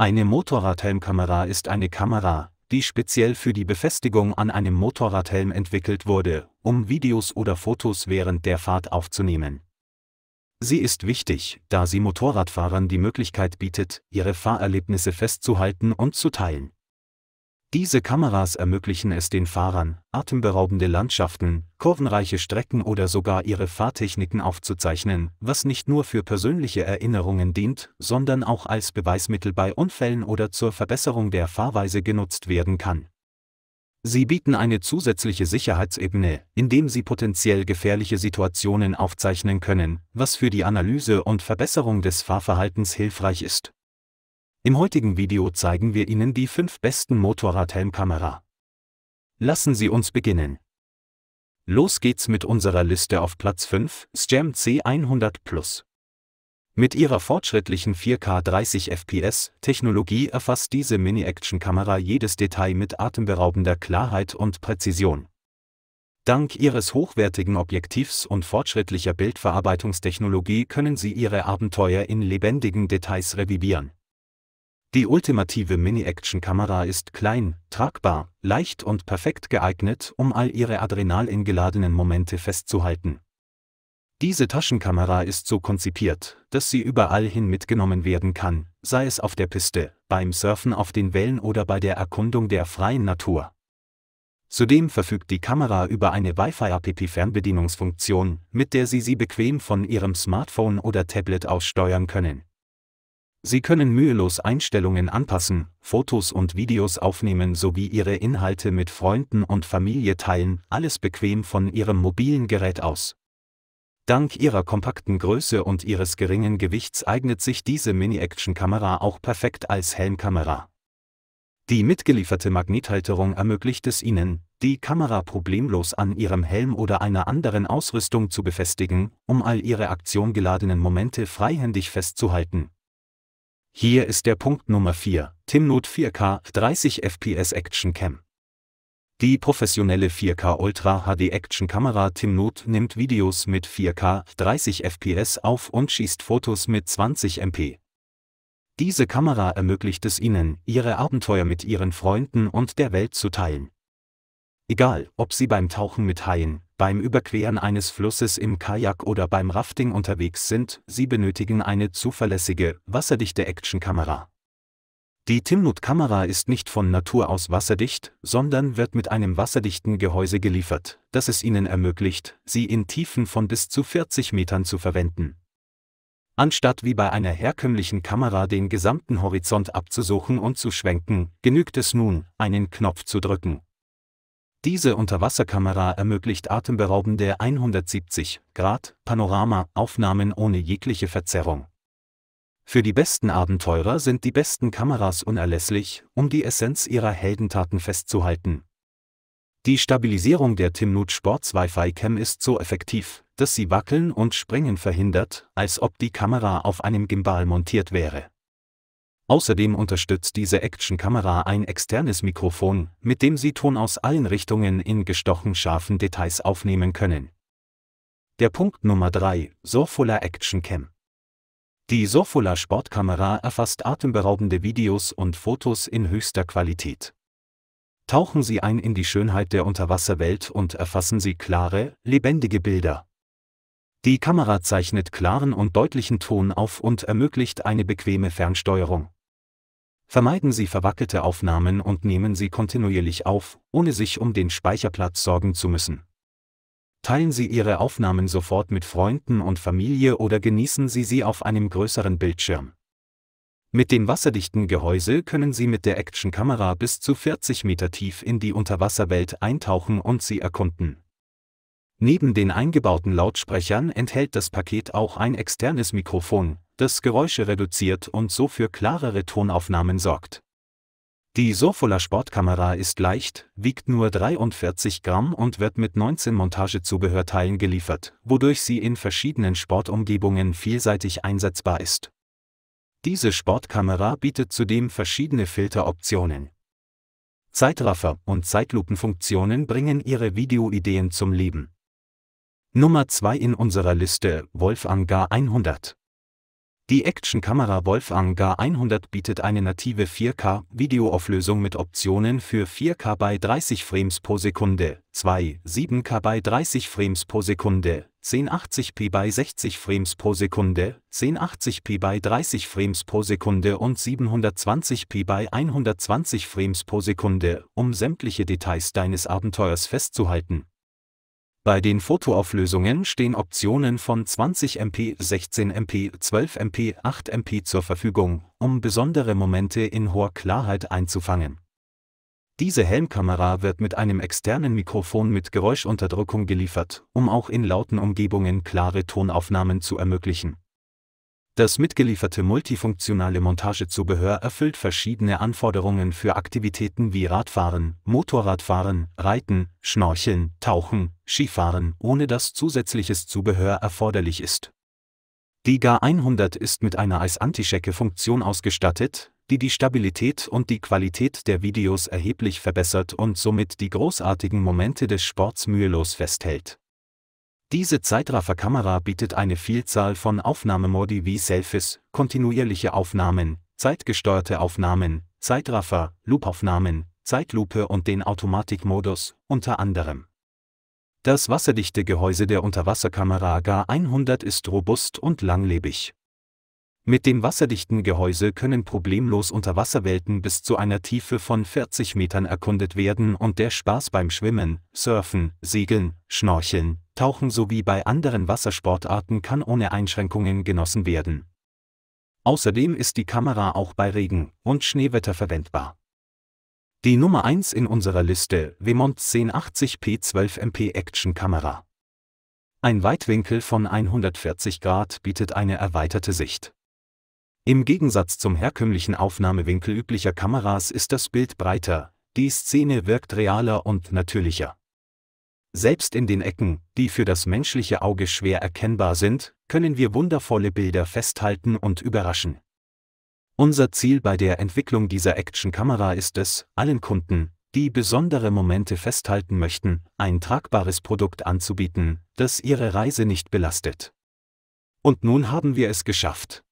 Eine Motorradhelmkamera ist eine Kamera, die speziell für die Befestigung an einem Motorradhelm entwickelt wurde, um Videos oder Fotos während der Fahrt aufzunehmen. Sie ist wichtig, da sie Motorradfahrern die Möglichkeit bietet, ihre Fahrerlebnisse festzuhalten und zu teilen. Diese Kameras ermöglichen es den Fahrern, atemberaubende Landschaften, kurvenreiche Strecken oder sogar ihre Fahrtechniken aufzuzeichnen, was nicht nur für persönliche Erinnerungen dient, sondern auch als Beweismittel bei Unfällen oder zur Verbesserung der Fahrweise genutzt werden kann. Sie bieten eine zusätzliche Sicherheitsebene, indem Sie potenziell gefährliche Situationen aufzeichnen können, was für die Analyse und Verbesserung des Fahrverhaltens hilfreich ist. Im heutigen Video zeigen wir Ihnen die 5 besten Motorradhelmkamera. Lassen Sie uns beginnen. Los geht's mit unserer Liste auf Platz 5, Scam C100 Plus. Mit ihrer fortschrittlichen 4K 30 FPS Technologie erfasst diese Mini-Action-Kamera jedes Detail mit atemberaubender Klarheit und Präzision. Dank ihres hochwertigen Objektivs und fortschrittlicher Bildverarbeitungstechnologie können sie ihre Abenteuer in lebendigen Details revivieren. Die ultimative Mini-Action-Kamera ist klein, tragbar, leicht und perfekt geeignet, um all ihre adrenalin geladenen Momente festzuhalten. Diese Taschenkamera ist so konzipiert, dass sie überall hin mitgenommen werden kann, sei es auf der Piste, beim Surfen auf den Wellen oder bei der Erkundung der freien Natur. Zudem verfügt die Kamera über eine Wi-Fi-APP-Fernbedienungsfunktion, mit der Sie sie bequem von Ihrem Smartphone oder Tablet aus steuern können. Sie können mühelos Einstellungen anpassen, Fotos und Videos aufnehmen sowie Ihre Inhalte mit Freunden und Familie teilen, alles bequem von Ihrem mobilen Gerät aus. Dank ihrer kompakten Größe und ihres geringen Gewichts eignet sich diese Mini-Action-Kamera auch perfekt als Helmkamera. Die mitgelieferte Magnethalterung ermöglicht es Ihnen, die Kamera problemlos an Ihrem Helm oder einer anderen Ausrüstung zu befestigen, um all Ihre aktiongeladenen Momente freihändig festzuhalten hier ist der Punkt Nummer 4, Timnot 4K 30 FPS Action Cam. Die professionelle 4K Ultra HD Action Kamera Timnot nimmt Videos mit 4K 30 FPS auf und schießt Fotos mit 20 MP. Diese Kamera ermöglicht es ihnen, ihre Abenteuer mit ihren Freunden und der Welt zu teilen. Egal, ob Sie beim Tauchen mit Haien, beim Überqueren eines Flusses im Kajak oder beim Rafting unterwegs sind, Sie benötigen eine zuverlässige, wasserdichte Actionkamera. Die Timnut-Kamera ist nicht von Natur aus wasserdicht, sondern wird mit einem wasserdichten Gehäuse geliefert, das es Ihnen ermöglicht, sie in Tiefen von bis zu 40 Metern zu verwenden. Anstatt wie bei einer herkömmlichen Kamera den gesamten Horizont abzusuchen und zu schwenken, genügt es nun, einen Knopf zu drücken diese Unterwasserkamera ermöglicht atemberaubende 170-Grad-Panorama-Aufnahmen ohne jegliche Verzerrung. Für die besten Abenteurer sind die besten Kameras unerlässlich, um die Essenz ihrer Heldentaten festzuhalten. Die Stabilisierung der Timnut Sports Wi-Fi Cam ist so effektiv, dass sie Wackeln und Springen verhindert, als ob die Kamera auf einem Gimbal montiert wäre. Außerdem unterstützt diese Actionkamera ein externes Mikrofon, mit dem Sie Ton aus allen Richtungen in gestochen scharfen Details aufnehmen können. Der Punkt Nummer 3: Sorfula Action Cam. Die Sorfula Sportkamera erfasst atemberaubende Videos und Fotos in höchster Qualität. Tauchen Sie ein in die Schönheit der Unterwasserwelt und erfassen Sie klare, lebendige Bilder. Die Kamera zeichnet klaren und deutlichen Ton auf und ermöglicht eine bequeme Fernsteuerung. Vermeiden Sie verwackelte Aufnahmen und nehmen Sie kontinuierlich auf, ohne sich um den Speicherplatz sorgen zu müssen. Teilen Sie Ihre Aufnahmen sofort mit Freunden und Familie oder genießen Sie sie auf einem größeren Bildschirm. Mit dem wasserdichten Gehäuse können Sie mit der Actionkamera bis zu 40 Meter tief in die Unterwasserwelt eintauchen und sie erkunden. Neben den eingebauten Lautsprechern enthält das Paket auch ein externes Mikrofon, das Geräusche reduziert und so für klarere Tonaufnahmen sorgt. Die Sofola Sportkamera ist leicht, wiegt nur 43 Gramm und wird mit 19 Montagezubehörteilen geliefert, wodurch sie in verschiedenen Sportumgebungen vielseitig einsetzbar ist. Diese Sportkamera bietet zudem verschiedene Filteroptionen. Zeitraffer und Zeitlupenfunktionen bringen ihre Videoideen zum Leben. Nummer 2 in unserer Liste Wolfgang 100 die Actionkamera Wolfgang G100 bietet eine native 4K-Videoauflösung mit Optionen für 4K bei 30 Frames pro Sekunde, 2, 7K bei 30 Frames pro Sekunde, 1080p bei 60 Frames pro Sekunde, 1080p bei 30 Frames pro Sekunde und 720p bei 120 Frames pro Sekunde, um sämtliche Details deines Abenteuers festzuhalten bei den Fotoauflösungen stehen Optionen von 20 MP, 16 MP, 12 MP, 8 MP zur Verfügung, um besondere Momente in hoher Klarheit einzufangen. Diese Helmkamera wird mit einem externen Mikrofon mit Geräuschunterdrückung geliefert, um auch in lauten Umgebungen klare Tonaufnahmen zu ermöglichen das mitgelieferte multifunktionale Montagezubehör erfüllt verschiedene Anforderungen für Aktivitäten wie Radfahren, Motorradfahren, Reiten, Schnorcheln, Tauchen, Skifahren, ohne dass zusätzliches Zubehör erforderlich ist. Die GA 100 ist mit einer eis antischecke funktion ausgestattet, die die Stabilität und die Qualität der Videos erheblich verbessert und somit die großartigen Momente des Sports mühelos festhält. Diese Zeitrafferkamera bietet eine Vielzahl von Aufnahmemodi wie Selfies, kontinuierliche Aufnahmen, zeitgesteuerte Aufnahmen, Zeitraffer, Loopaufnahmen, Zeitlupe und den Automatikmodus, unter anderem. Das wasserdichte Gehäuse der Unterwasserkamera GA100 ist robust und langlebig. Mit dem wasserdichten Gehäuse können problemlos Unterwasserwelten bis zu einer Tiefe von 40 Metern erkundet werden und der Spaß beim Schwimmen, Surfen, Segeln, Schnorcheln, Tauchen sowie bei anderen Wassersportarten kann ohne Einschränkungen genossen werden. Außerdem ist die Kamera auch bei Regen- und Schneewetter verwendbar. Die Nummer 1 in unserer Liste, Wemont 1080p 12MP Action Kamera. Ein Weitwinkel von 140 Grad bietet eine erweiterte Sicht. Im Gegensatz zum herkömmlichen Aufnahmewinkel üblicher Kameras ist das Bild breiter, die Szene wirkt realer und natürlicher. Selbst in den Ecken, die für das menschliche Auge schwer erkennbar sind, können wir wundervolle Bilder festhalten und überraschen. Unser Ziel bei der Entwicklung dieser Action-Kamera ist es, allen Kunden, die besondere Momente festhalten möchten, ein tragbares Produkt anzubieten, das ihre Reise nicht belastet. Und nun haben wir es geschafft.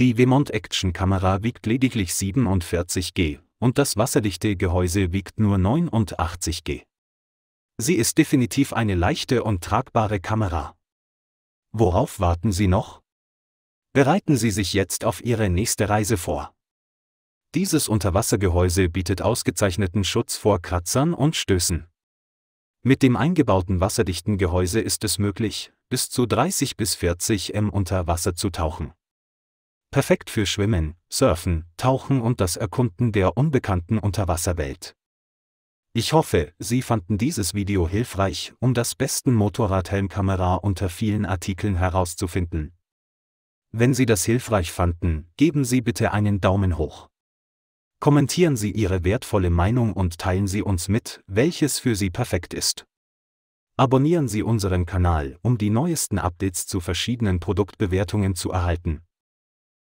Die Vemont Action Kamera wiegt lediglich 47 G und das wasserdichte Gehäuse wiegt nur 89 G. Sie ist definitiv eine leichte und tragbare Kamera. Worauf warten Sie noch? Bereiten Sie sich jetzt auf Ihre nächste Reise vor. Dieses Unterwassergehäuse bietet ausgezeichneten Schutz vor Kratzern und Stößen. Mit dem eingebauten wasserdichten Gehäuse ist es möglich, bis zu 30 bis 40 m unter Wasser zu tauchen perfekt für Schwimmen, Surfen, Tauchen und das Erkunden der unbekannten Unterwasserwelt. Ich hoffe, Sie fanden dieses Video hilfreich, um das besten Motorradhelmkamera unter vielen Artikeln herauszufinden. Wenn Sie das hilfreich fanden, geben Sie bitte einen Daumen hoch. Kommentieren Sie Ihre wertvolle Meinung und teilen Sie uns mit, welches für Sie perfekt ist. Abonnieren Sie unseren Kanal, um die neuesten Updates zu verschiedenen Produktbewertungen zu erhalten.